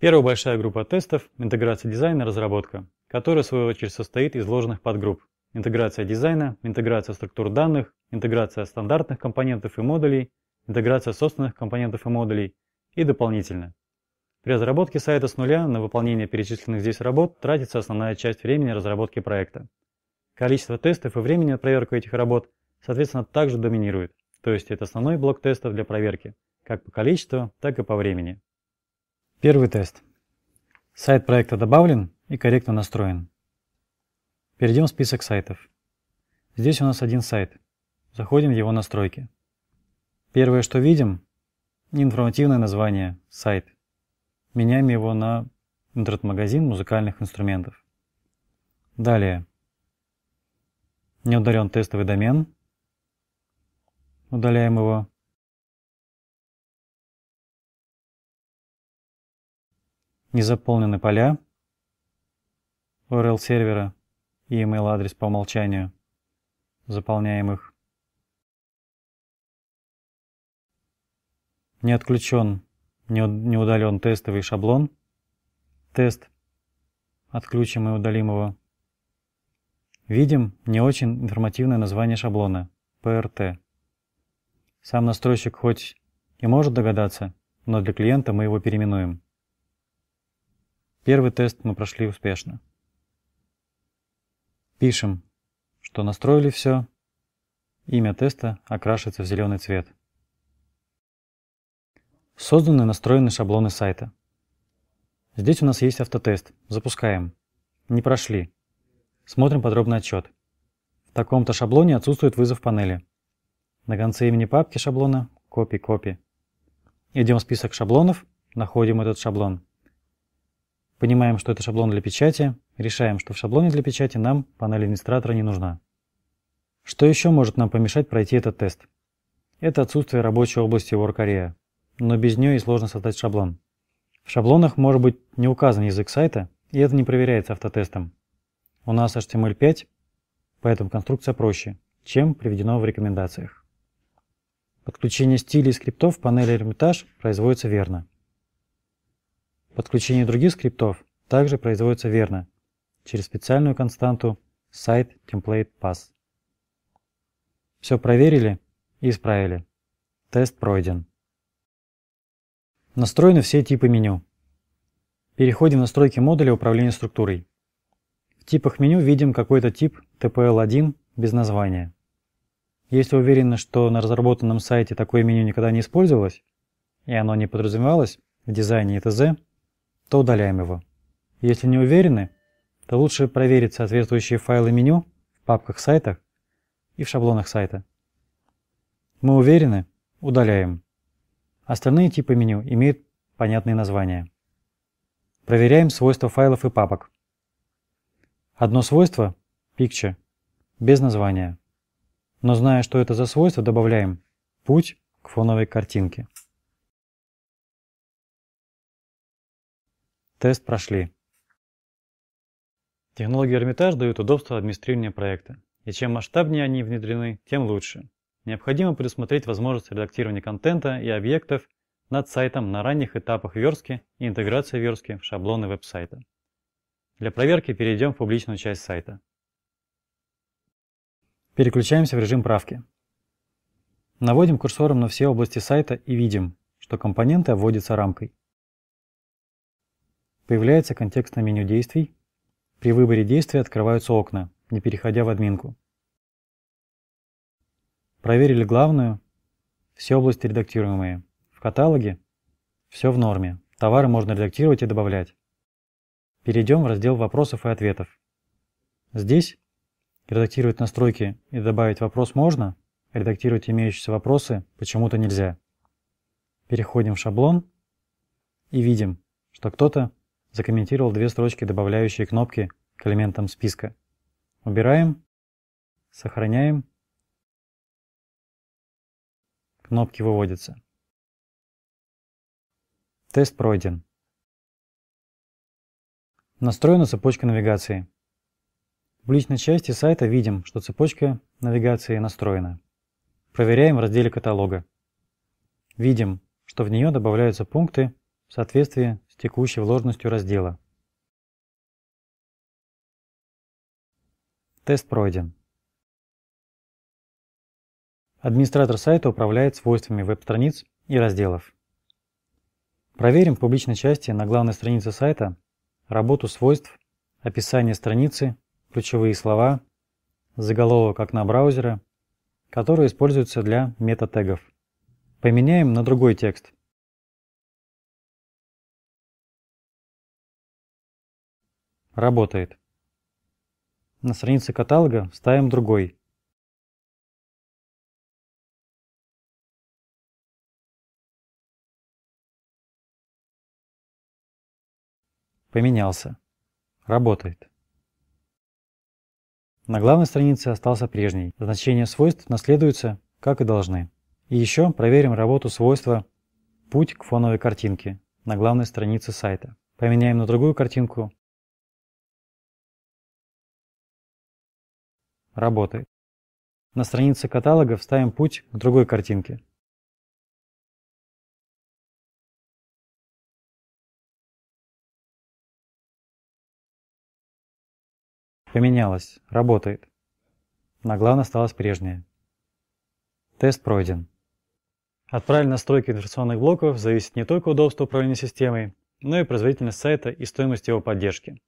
Первая большая группа тестов – интеграция дизайна и разработка, которая в свою очередь состоит из ложных подгрупп. Интеграция дизайна, интеграция структур данных, интеграция стандартных компонентов и модулей, интеграция собственных компонентов и модулей и дополнительно. При разработке сайта с нуля на выполнение перечисленных здесь работ тратится основная часть времени разработки проекта. Количество тестов и времени на проверку этих работ, соответственно, также доминирует, то есть это основной блок тестов для проверки, как по количеству, так и по времени. Первый тест. Сайт проекта добавлен и корректно настроен. Перейдем в список сайтов. Здесь у нас один сайт. Заходим в его настройки. Первое, что видим, информативное название – сайт. Меняем его на интернет-магазин музыкальных инструментов. Далее. Не ударен тестовый домен. Удаляем его. Не заполнены поля URL сервера и email адрес по умолчанию заполняемых. Не отключен, не удален тестовый шаблон. Тест. Отключим и удалим его. Видим не очень информативное название шаблона – PRT. Сам настройщик хоть и может догадаться, но для клиента мы его переименуем. Первый тест мы прошли успешно. Пишем, что настроили все. Имя теста окрашивается в зеленый цвет. Созданы и настроены шаблоны сайта. Здесь у нас есть автотест. Запускаем. Не прошли. Смотрим подробный отчет. В таком-то шаблоне отсутствует вызов панели. На конце имени папки шаблона копи-копи. Идем в список шаблонов, находим этот шаблон. Понимаем, что это шаблон для печати, решаем, что в шаблоне для печати нам панель администратора не нужна. Что еще может нам помешать пройти этот тест? Это отсутствие рабочей области WorkArea, но без нее и сложно создать шаблон. В шаблонах может быть не указан язык сайта, и это не проверяется автотестом. У нас HTML5, поэтому конструкция проще, чем приведено в рекомендациях. Подключение стилей и скриптов в панели Эрмитаж производится верно. Подключение других скриптов также производится верно через специальную константу site template pass. Все проверили и исправили. Тест пройден. Настроены все типы меню. Переходим в настройки модуля управления структурой. В типах меню видим какой-то тип TPL1 без названия. Если уверены, что на разработанном сайте такое меню никогда не использовалось, и оно не подразумевалось в дизайне и т.з., то удаляем его. Если не уверены, то лучше проверить соответствующие файлы меню в папках сайтах и в шаблонах сайта. Мы уверены, удаляем. Остальные типы меню имеют понятные названия. Проверяем свойства файлов и папок. Одно свойство – picture, без названия. Но зная, что это за свойство, добавляем путь к фоновой картинке. Тест прошли. Технологии Эрмитаж дают удобство администрирования проекта, и чем масштабнее они внедрены, тем лучше. Необходимо предусмотреть возможность редактирования контента и объектов над сайтом на ранних этапах верстки и интеграции верстки в шаблоны веб-сайта. Для проверки перейдем в публичную часть сайта. Переключаемся в режим правки. Наводим курсором на все области сайта и видим, что компоненты обводятся рамкой. Появляется контекстное меню действий. При выборе действия открываются окна, не переходя в админку. Проверили главную. Все области редактируемые. В каталоге все в норме. Товары можно редактировать и добавлять. Перейдем в раздел вопросов и ответов. Здесь редактировать настройки и добавить вопрос можно, редактировать имеющиеся вопросы почему-то нельзя. Переходим в шаблон и видим, что кто-то закомментировал две строчки, добавляющие кнопки к элементам списка. Убираем, сохраняем, кнопки выводятся. Тест пройден. Настроена цепочка навигации. В личной части сайта видим, что цепочка навигации настроена. Проверяем в разделе каталога. Видим, что в нее добавляются пункты в соответствии текущей вложенностью раздела. Тест пройден. Администратор сайта управляет свойствами веб-страниц и разделов. Проверим в публичной части на главной странице сайта работу свойств, описание страницы, ключевые слова, заголовок окна браузера, которые используются для мета-тегов. Поменяем на другой текст – Работает. На странице каталога ставим другой. Поменялся. Работает. На главной странице остался прежний. Значения свойств наследуются, как и должны. И еще проверим работу свойства «Путь к фоновой картинке» на главной странице сайта. Поменяем на другую картинку работает. На странице каталога вставим путь к другой картинке. Поменялось. Работает. на Нагла осталась прежнее Тест пройден. От правильной настройки информационных блоков зависит не только удобство управления системой, но и производительность сайта и стоимость его поддержки.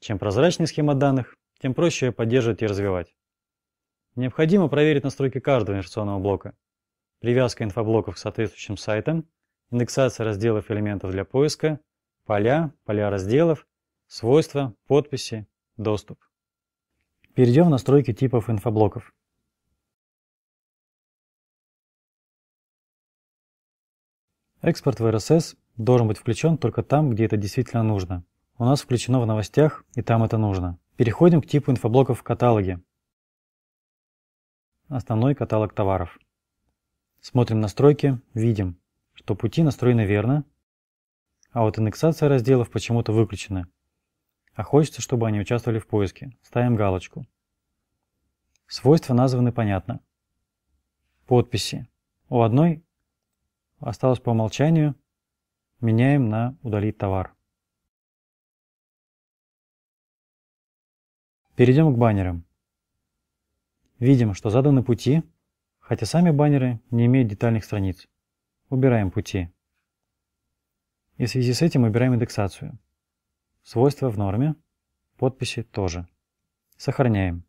Чем прозрачнее схема данных, тем проще ее поддерживать и развивать. Необходимо проверить настройки каждого инжекционного блока. Привязка инфоблоков к соответствующим сайтам, индексация разделов элементов для поиска, поля, поля разделов, свойства, подписи, доступ. Перейдем в настройки типов инфоблоков. Экспорт в RSS должен быть включен только там, где это действительно нужно. У нас включено в новостях, и там это нужно. Переходим к типу инфоблоков в каталоге основной каталог товаров. Смотрим настройки, видим, что пути настроены верно, а вот индексация разделов почему-то выключена. А хочется, чтобы они участвовали в поиске. Ставим галочку. Свойства названы понятно. Подписи. У одной осталось по умолчанию. Меняем на «Удалить товар». Перейдем к баннерам. Видим, что заданы пути, хотя сами баннеры не имеют детальных страниц. Убираем пути. И в связи с этим убираем индексацию. Свойства в норме, подписи тоже. Сохраняем.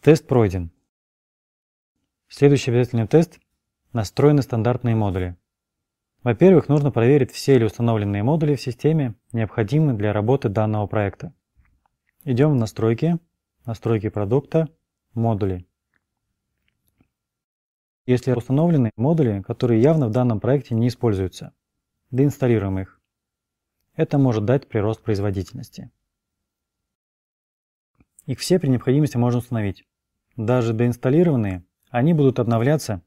Тест пройден. Следующий обязательный тест – настроены стандартные модули. Во-первых, нужно проверить, все ли установленные модули в системе необходимы для работы данного проекта. Идем в настройки – настройки продукта, модули. Если установлены модули, которые явно в данном проекте не используются, доинсталируем их. Это может дать прирост производительности. Их все при необходимости можно установить. Даже доинсталлированные, они будут обновляться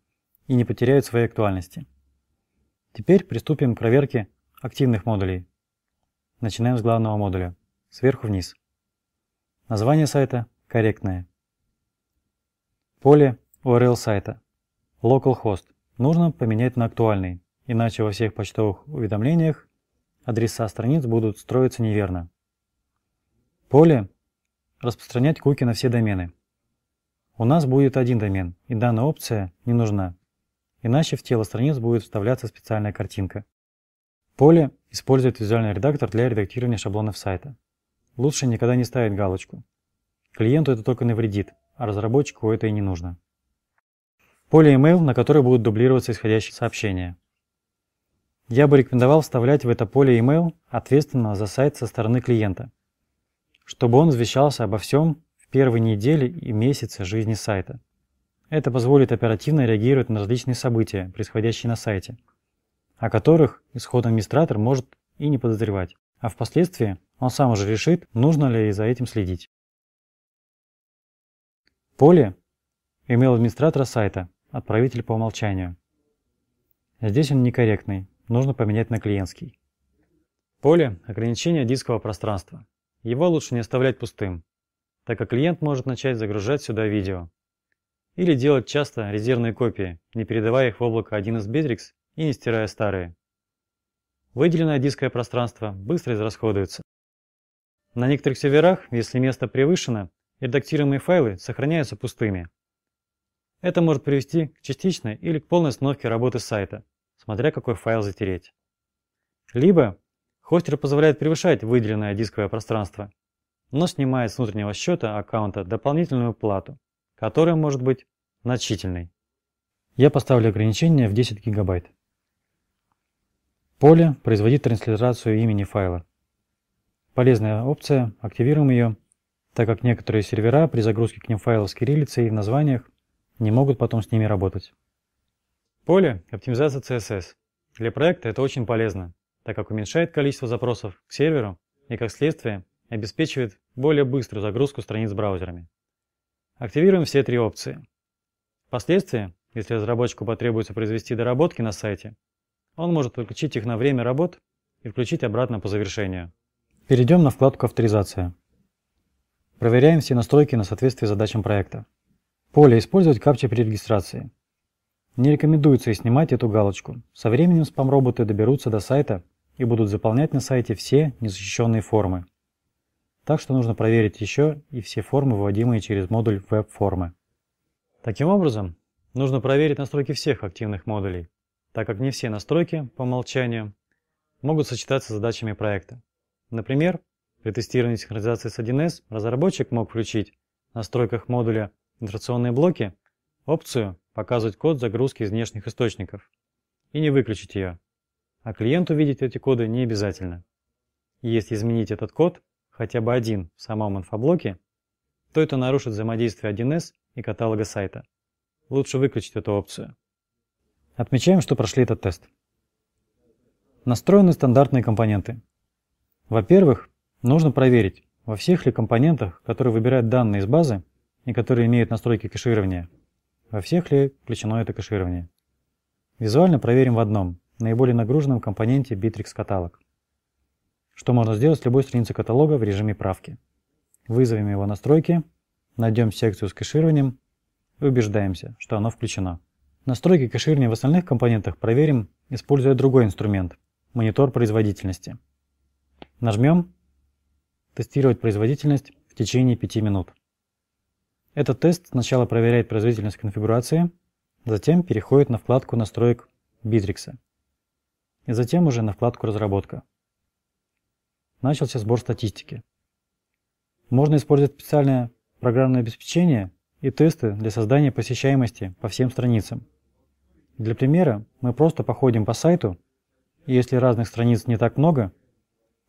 и не потеряют своей актуальности. Теперь приступим к проверке активных модулей. Начинаем с главного модуля, сверху вниз. Название сайта корректное. Поле URL сайта. Localhost. Нужно поменять на актуальный, иначе во всех почтовых уведомлениях адреса страниц будут строиться неверно. Поле «Распространять куки на все домены». У нас будет один домен, и данная опция не нужна. Иначе в тело страниц будет вставляться специальная картинка. Поле использует визуальный редактор для редактирования шаблонов сайта. Лучше никогда не ставить галочку. Клиенту это только навредит, а разработчику это и не нужно. Поле email, на которое будут дублироваться исходящие сообщения. Я бы рекомендовал вставлять в это поле email ответственного за сайт со стороны клиента, чтобы он извещался обо всем в первые недели и месяцы жизни сайта. Это позволит оперативно реагировать на различные события, происходящие на сайте, о которых исходный администратор может и не подозревать а впоследствии он сам уже решит, нужно ли за этим следить. Поле – имел администратора сайта, отправитель по умолчанию. Здесь он некорректный, нужно поменять на клиентский. Поле – ограничение дискового пространства. Его лучше не оставлять пустым, так как клиент может начать загружать сюда видео. Или делать часто резервные копии, не передавая их в облако 1 из Bitrix и не стирая старые. Выделенное дисковое пространство быстро израсходуется. На некоторых серверах, если место превышено, редактируемые файлы сохраняются пустыми. Это может привести к частичной или к полной остановке работы сайта, смотря какой файл затереть. Либо хостер позволяет превышать выделенное дисковое пространство, но снимает с внутреннего счета аккаунта дополнительную плату, которая может быть значительной. Я поставлю ограничение в 10 гигабайт. Поле производит транслитерацию имени файла». Полезная опция, активируем ее, так как некоторые сервера при загрузке к ним файлов с кириллицей в названиях не могут потом с ними работать. Поле – оптимизация CSS. Для проекта это очень полезно, так как уменьшает количество запросов к серверу и, как следствие, обеспечивает более быструю загрузку страниц браузерами. Активируем все три опции. Впоследствии, если разработчику потребуется произвести доработки на сайте, он может выключить их на время работ и включить обратно по завершению. Перейдем на вкладку «Авторизация». Проверяем все настройки на соответствие задачам проекта. Поле «Использовать капчи при регистрации». Не рекомендуется и снимать эту галочку. Со временем спам-роботы доберутся до сайта и будут заполнять на сайте все незащищенные формы. Так что нужно проверить еще и все формы, выводимые через модуль веб-формы. Таким образом, нужно проверить настройки всех активных модулей так как не все настройки по умолчанию могут сочетаться с задачами проекта. Например, при тестировании синхронизации с 1С разработчик мог включить в настройках модуля «Интеграционные блоки» опцию «Показывать код загрузки из внешних источников» и не выключить ее, а клиенту видеть эти коды не обязательно. если изменить этот код, хотя бы один в самом инфоблоке, то это нарушит взаимодействие 1С и каталога сайта. Лучше выключить эту опцию. Отмечаем, что прошли этот тест. Настроены стандартные компоненты. Во-первых, нужно проверить, во всех ли компонентах, которые выбирают данные из базы и которые имеют настройки кэширования, во всех ли включено это кэширование. Визуально проверим в одном, наиболее нагруженном компоненте Bittrex каталог, что можно сделать с любой страницы каталога в режиме правки. Вызовем его настройки, найдем секцию с кэшированием и убеждаемся, что оно включено. Настройки кэширования в остальных компонентах проверим, используя другой инструмент – монитор производительности. Нажмем «Тестировать производительность» в течение 5 минут. Этот тест сначала проверяет производительность конфигурации, затем переходит на вкладку настроек Битрикса и затем уже на вкладку «Разработка». Начался сбор статистики. Можно использовать специальное программное обеспечение и тесты для создания посещаемости по всем страницам. Для примера мы просто походим по сайту, и если разных страниц не так много,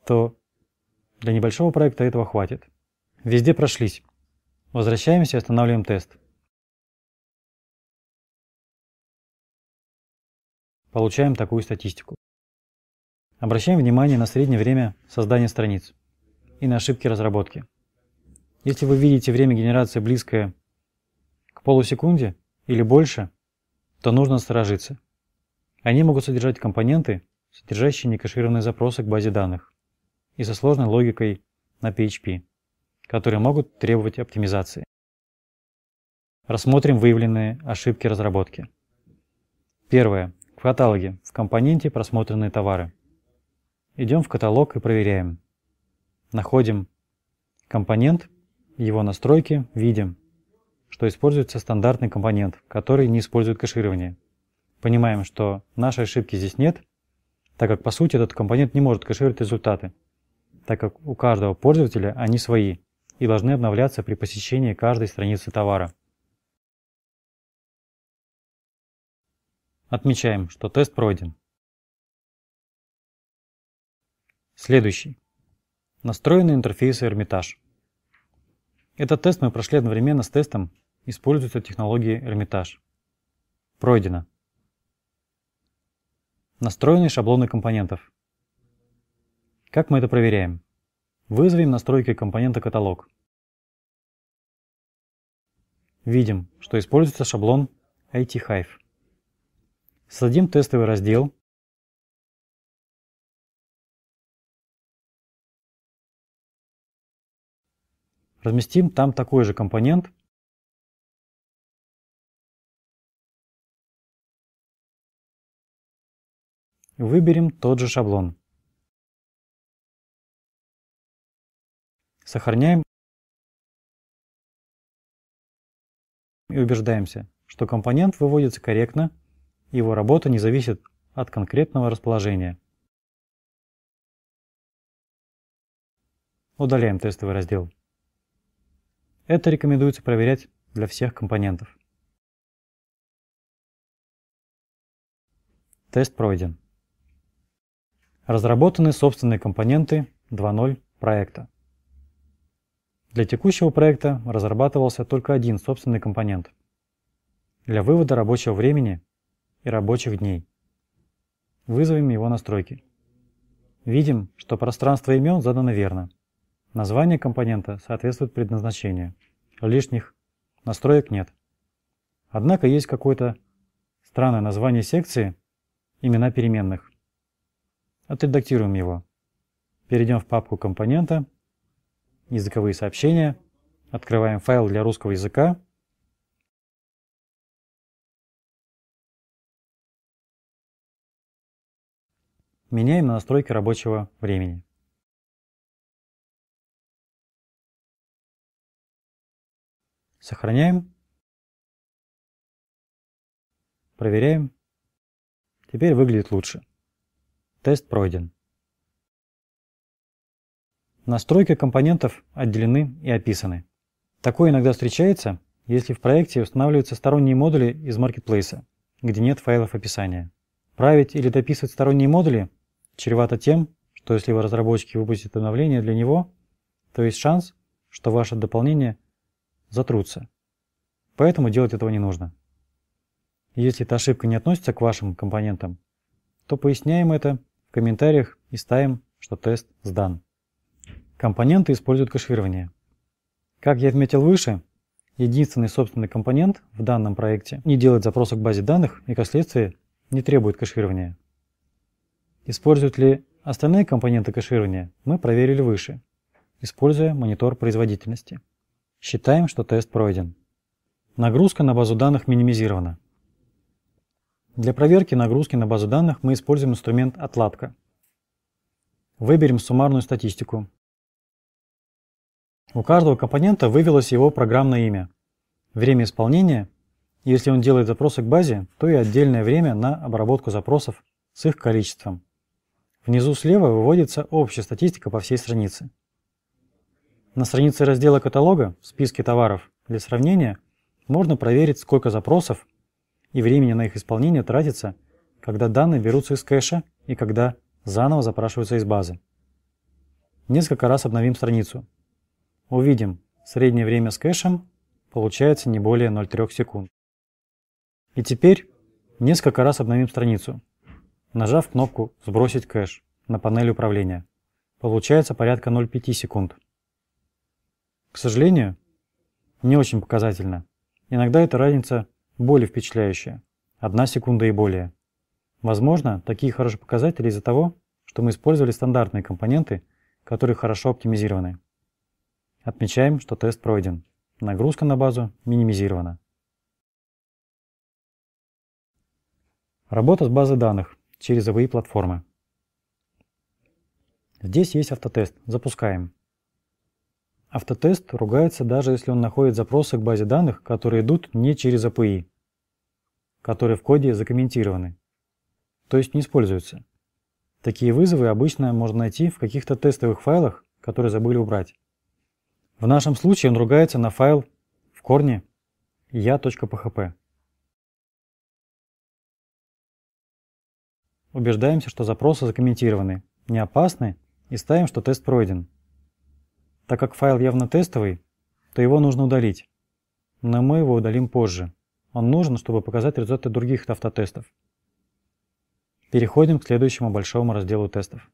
то для небольшого проекта этого хватит. Везде прошлись. Возвращаемся и останавливаем тест. Получаем такую статистику. Обращаем внимание на среднее время создания страниц и на ошибки разработки. Если вы видите время генерации близкое к полусекунде или больше – то нужно сторожиться. Они могут содержать компоненты, содержащие некэшированные запросы к базе данных и со сложной логикой на PHP, которые могут требовать оптимизации. Рассмотрим выявленные ошибки разработки. Первое. В каталоге, в компоненте просмотренные товары. Идем в каталог и проверяем. Находим компонент, его настройки, видим – что используется стандартный компонент, который не использует кэширование. Понимаем, что нашей ошибки здесь нет, так как по сути этот компонент не может кэшировать результаты, так как у каждого пользователя они свои и должны обновляться при посещении каждой страницы товара. Отмечаем, что тест пройден. Следующий. Настроенный интерфейс Эрмитаж. Этот тест мы прошли одновременно с тестом, используется технологии Эрмитаж. Пройдено. Настроены шаблоны компонентов. Как мы это проверяем? Вызовем настройки компонента каталог. Видим, что используется шаблон IT-Hive. Создадим тестовый раздел разместим там такой же компонент, Выберем тот же шаблон. Сохраняем и убеждаемся, что компонент выводится корректно, его работа не зависит от конкретного расположения. Удаляем тестовый раздел. Это рекомендуется проверять для всех компонентов. Тест пройден. Разработаны собственные компоненты 2.0 проекта. Для текущего проекта разрабатывался только один собственный компонент для вывода рабочего времени и рабочих дней. Вызовем его настройки. Видим, что пространство имен задано верно – Название компонента соответствует предназначению. Лишних настроек нет. Однако есть какое-то странное название секции «Имена переменных». Отредактируем его. Перейдем в папку компонента «Языковые сообщения». Открываем файл для русского языка. Меняем настройки рабочего времени. Сохраняем. Проверяем. Теперь выглядит лучше. Тест пройден. Настройки компонентов отделены и описаны. Такое иногда встречается, если в проекте устанавливаются сторонние модули из маркетплейса, где нет файлов описания. Править или дописывать сторонние модули чревато тем, что если его разработчики выпустят обновление для него, то есть шанс, что ваше дополнение – затрутся. Поэтому делать этого не нужно. Если эта ошибка не относится к вашим компонентам, то поясняем это в комментариях и ставим, что тест сдан. Компоненты используют кэширование. Как я отметил выше, единственный собственный компонент в данном проекте не делает запроса к базе данных и, как следствие, не требует кэширования. Используют ли остальные компоненты кэширования, мы проверили выше, используя монитор производительности. Считаем, что тест пройден. Нагрузка на базу данных минимизирована. Для проверки нагрузки на базу данных мы используем инструмент «Отладка». Выберем суммарную статистику. У каждого компонента вывелось его программное имя, время исполнения, если он делает запросы к базе, то и отдельное время на обработку запросов с их количеством. Внизу слева выводится общая статистика по всей странице. На странице раздела каталога в списке товаров для сравнения можно проверить, сколько запросов и времени на их исполнение тратится, когда данные берутся из кэша и когда заново запрашиваются из базы. Несколько раз обновим страницу. Увидим, среднее время с кэшем получается не более 0,3 секунд. И теперь несколько раз обновим страницу, нажав кнопку «Сбросить кэш» на панели управления. Получается порядка 0,5 секунд. К сожалению, не очень показательно. Иногда эта разница более впечатляющая. Одна секунда и более. Возможно, такие хорошие показатели из-за того, что мы использовали стандартные компоненты, которые хорошо оптимизированы. Отмечаем, что тест пройден. Нагрузка на базу минимизирована. Работа с базой данных через AVI платформы. Здесь есть автотест. Запускаем. Автотест ругается даже если он находит запросы к базе данных, которые идут не через API, которые в коде закомментированы, то есть не используются. Такие вызовы обычно можно найти в каких-то тестовых файлах, которые забыли убрать. В нашем случае он ругается на файл в корне я.php. Убеждаемся, что запросы закомментированы, не опасны и ставим, что тест пройден. Так как файл явно тестовый, то его нужно удалить. Но мы его удалим позже. Он нужен, чтобы показать результаты других автотестов. Переходим к следующему большому разделу тестов.